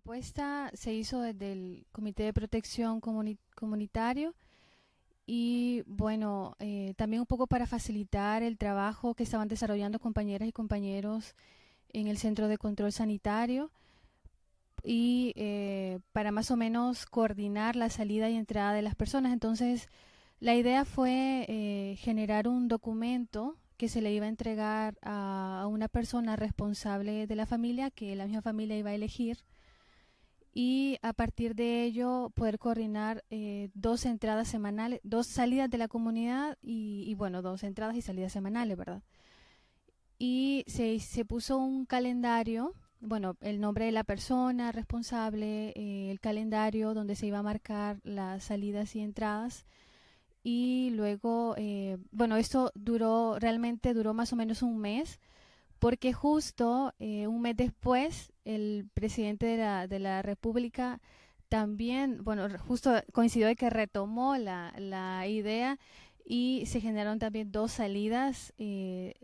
La propuesta se hizo desde el Comité de Protección Comunitario y bueno, eh, también un poco para facilitar el trabajo que estaban desarrollando compañeras y compañeros en el Centro de Control Sanitario y eh, para más o menos coordinar la salida y entrada de las personas. Entonces, la idea fue eh, generar un documento que se le iba a entregar a, una persona responsable de la familia, que la misma familia iba a elegir y a partir de ello poder coordinar eh, dos entradas semanales, dos salidas de la comunidad y, bueno, dos entradas y salidas semanales, ¿verdad? Y se, puso un calendario, bueno, el nombre de la persona responsable, eh, el calendario donde se iba a marcar las salidas y entradas. Y luego, eh, bueno, esto duró, realmente duró más o menos un mes porque justo eh, un mes después el presidente de la, de la República también, bueno, justo coincidió de que retomó la, la idea y se generaron también dos salidas eh,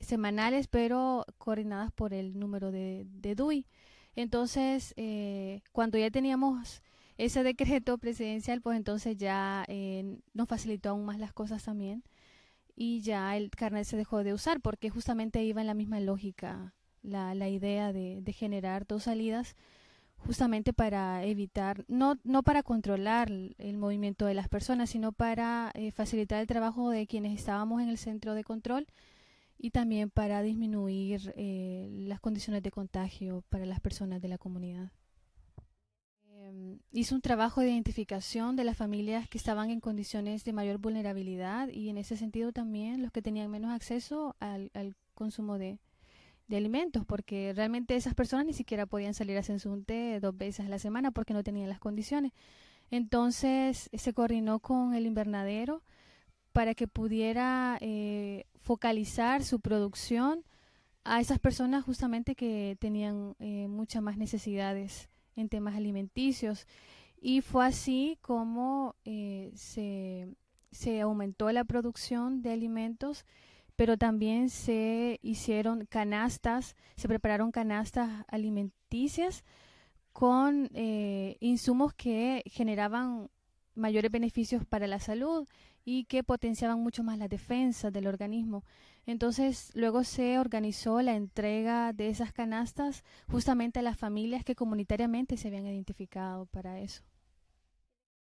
semanales, pero coordinadas por el número de, de DUI. Entonces, eh, cuando ya teníamos ese decreto presidencial, pues entonces ya nos facilitó aún más las cosas también y ya el carnet se dejó de usar porque justamente iba en la misma lógica la, la idea de, de, generar dos salidas justamente para evitar, no, no para controlar el movimiento de las personas, sino para eh, facilitar el trabajo de quienes estábamos en el centro de control y también para disminuir eh, las condiciones de contagio para las personas de la comunidad hizo un trabajo de identificación de las familias que estaban en condiciones de mayor vulnerabilidad y en ese sentido también los que tenían menos acceso al, consumo de, alimentos, porque realmente esas personas ni siquiera podían salir a té dos veces a la semana porque no tenían las condiciones. Entonces se coordinó con el invernadero para que pudiera eh, focalizar su producción a esas personas justamente que tenían eh, muchas más necesidades en temas alimenticios. Y fue así como eh, se, aumentó la producción de alimentos, pero también se hicieron canastas, se prepararon canastas alimenticias con eh, insumos que generaban mayores beneficios para la salud y que potenciaban mucho más la defensa del organismo. Entonces, luego se organizó la entrega de esas canastas justamente a las familias que comunitariamente se habían identificado para eso.